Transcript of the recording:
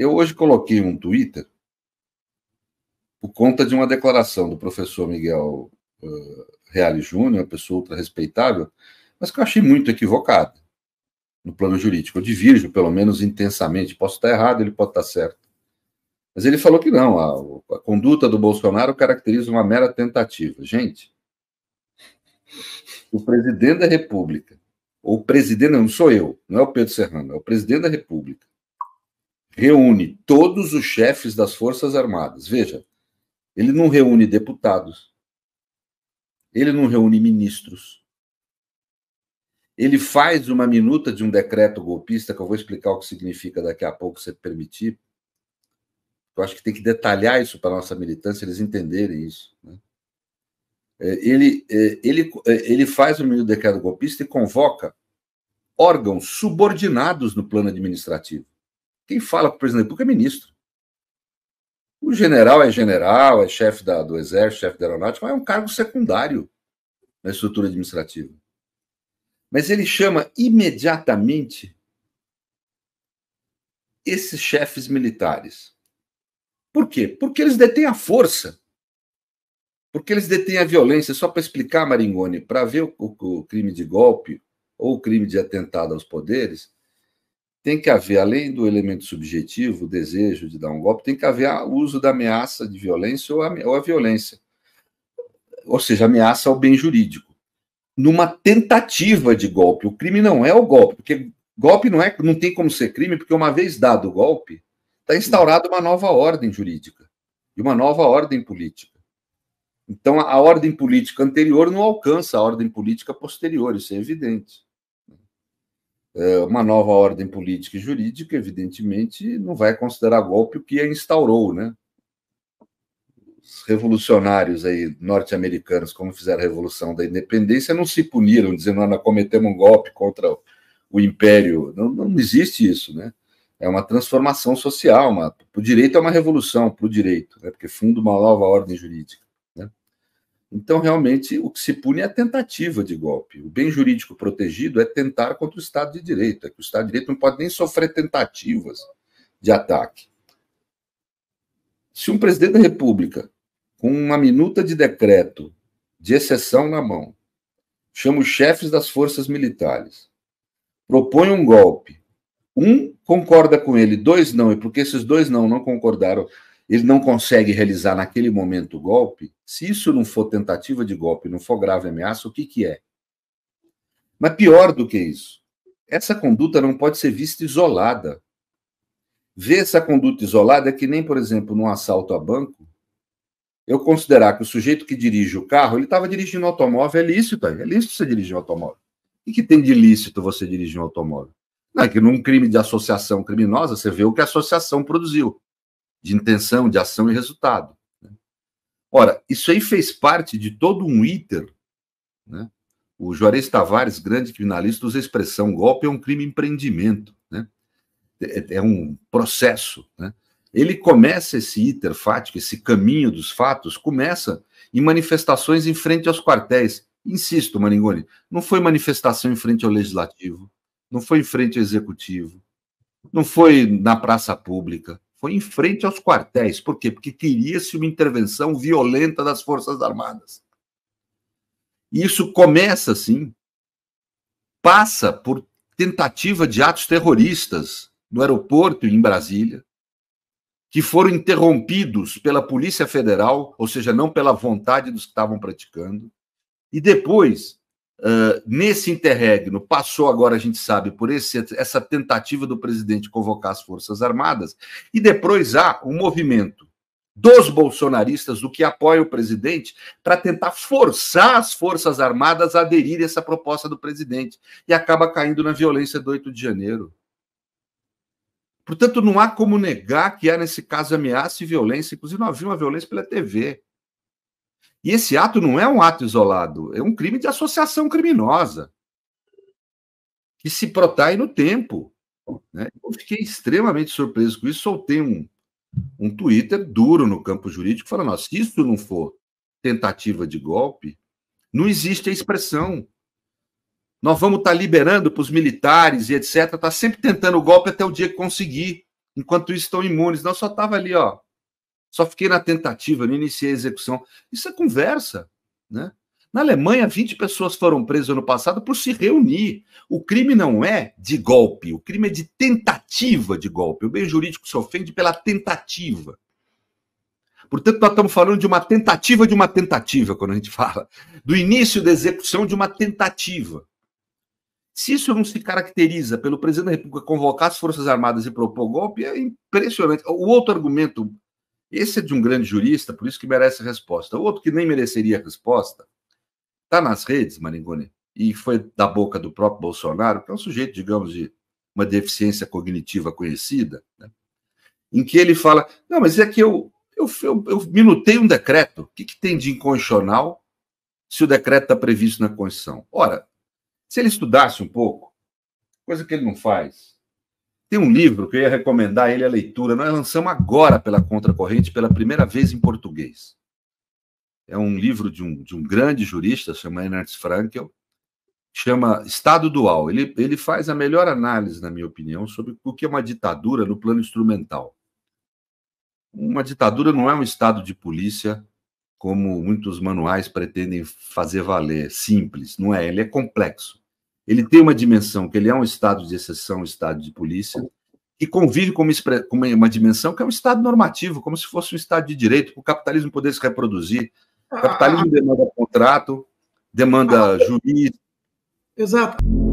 Eu hoje coloquei um Twitter por conta de uma declaração do professor Miguel uh, Reale Júnior, uma pessoa ultra respeitável, mas que eu achei muito equivocada no plano jurídico. Eu divirjo, pelo menos intensamente. Posso estar errado, ele pode estar certo. Mas ele falou que não, a, a conduta do Bolsonaro caracteriza uma mera tentativa. Gente, o presidente da República, ou o presidente, não sou eu, não é o Pedro Serrano, é o presidente da República, reúne todos os chefes das Forças Armadas. Veja, ele não reúne deputados, ele não reúne ministros. Ele faz uma minuta de um decreto golpista, que eu vou explicar o que significa daqui a pouco, se permitir. Eu acho que tem que detalhar isso para a nossa militância, eles entenderem isso. Né? É, ele, é, ele, é, ele faz o um decreto golpista e convoca órgãos subordinados no plano administrativo. Quem fala com o presidente da República é ministro. O general é general, é chefe da, do exército, chefe da aeronáutica, mas é um cargo secundário na estrutura administrativa. Mas ele chama imediatamente esses chefes militares. Por quê? Porque eles detêm a força. Porque eles detêm a violência. Só para explicar, Maringoni, para ver o, o, o crime de golpe ou o crime de atentado aos poderes, tem que haver, além do elemento subjetivo, o desejo de dar um golpe, tem que haver o uso da ameaça de violência ou a, ou a violência. Ou seja, ameaça ao bem jurídico. Numa tentativa de golpe. O crime não é o golpe, porque golpe não, é, não tem como ser crime, porque uma vez dado o golpe, está instaurada uma nova ordem jurídica e uma nova ordem política. Então, a ordem política anterior não alcança a ordem política posterior, isso é evidente. Eh, uma nova ordem política e jurídica, evidentemente, não vai considerar golpe o que a instaurou, né? Os revolucionários aí norte-americanos, como fizeram a Revolução da Independência, não se puniram dizendo que ah, cometemos um golpe contra o império. Não, não existe isso, né? É uma transformação social, uma, o direito é uma revolução para o direito, né? porque funda uma nova ordem jurídica. Então, realmente, o que se pune é a tentativa de golpe. O bem jurídico protegido é tentar contra o Estado de Direito. É que o Estado de Direito não pode nem sofrer tentativas de ataque. Se um presidente da República, com uma minuta de decreto de exceção na mão, chama os chefes das forças militares, propõe um golpe, um concorda com ele, dois não, e porque esses dois não não concordaram ele não consegue realizar naquele momento o golpe, se isso não for tentativa de golpe, não for grave ameaça, o que, que é? Mas pior do que isso, essa conduta não pode ser vista isolada. Ver essa conduta isolada é que nem, por exemplo, num assalto a banco, eu considerar que o sujeito que dirige o carro, ele estava dirigindo um automóvel, é lícito, é lícito você dirigir um automóvel. O que tem de lícito você dirigir um automóvel? Não, é que num crime de associação criminosa, você vê o que a associação produziu de intenção, de ação e resultado. Né? Ora, isso aí fez parte de todo um iter. Né? O Juarez Tavares, grande criminalista, usa a expressão golpe é um crime empreendimento. Né? É, é um processo. Né? Ele começa esse iter fático, esse caminho dos fatos, começa em manifestações em frente aos quartéis. Insisto, Maringoni, não foi manifestação em frente ao legislativo, não foi em frente ao executivo, não foi na praça pública, foi em frente aos quartéis. Por quê? Porque queria-se uma intervenção violenta das Forças Armadas. e Isso começa assim, passa por tentativa de atos terroristas no aeroporto em Brasília, que foram interrompidos pela Polícia Federal, ou seja, não pela vontade dos que estavam praticando, e depois Uh, nesse interregno, passou agora, a gente sabe, por esse, essa tentativa do presidente convocar as Forças Armadas, e depois há um movimento dos bolsonaristas, do que apoia o presidente, para tentar forçar as Forças Armadas a aderir a essa proposta do presidente, e acaba caindo na violência do 8 de janeiro. Portanto, não há como negar que há, nesse caso, ameaça e violência. Inclusive, não havia uma violência pela TV. E esse ato não é um ato isolado, é um crime de associação criminosa que se protai no tempo. Né? Eu fiquei extremamente surpreso com isso. Soltei um, um Twitter duro no campo jurídico, falando: se isso não for tentativa de golpe, não existe a expressão. Nós vamos estar tá liberando para os militares e etc. Está sempre tentando o golpe até o dia que conseguir. Enquanto isso, estão imunes. Nós só estava ali, ó. Só fiquei na tentativa, não iniciei a execução. Isso é conversa, né? Na Alemanha, 20 pessoas foram presas no passado por se reunir. O crime não é de golpe, o crime é de tentativa de golpe. O bem jurídico se ofende pela tentativa. Portanto, nós estamos falando de uma tentativa de uma tentativa, quando a gente fala. Do início da execução de uma tentativa. Se isso não se caracteriza pelo presidente da República convocar as Forças Armadas e propor golpe, é impressionante. O outro argumento esse é de um grande jurista, por isso que merece resposta. O outro que nem mereceria resposta está nas redes, Maringoni, e foi da boca do próprio Bolsonaro, que é um sujeito, digamos, de uma deficiência cognitiva conhecida, né? em que ele fala: não, mas é que eu, eu, eu, eu minutei um decreto, o que, que tem de inconstitucional se o decreto está previsto na Constituição? Ora, se ele estudasse um pouco, coisa que ele não faz, tem um livro que eu ia recomendar a ele a leitura. Nós lançamos agora pela Contracorrente, pela primeira vez em português. É um livro de um, de um grande jurista, chama Ernst Frankel, chama Estado Dual. Ele, ele faz a melhor análise, na minha opinião, sobre o que é uma ditadura no plano instrumental. Uma ditadura não é um estado de polícia, como muitos manuais pretendem fazer valer, simples. Não é, ele é complexo ele tem uma dimensão que ele é um estado de exceção, um estado de polícia, e convive com uma, com uma, dimensão que é um estado normativo, como se fosse um estado de direito, para o capitalismo poder se reproduzir. O capitalismo ah. demanda contrato, demanda ah. juiz. Exato.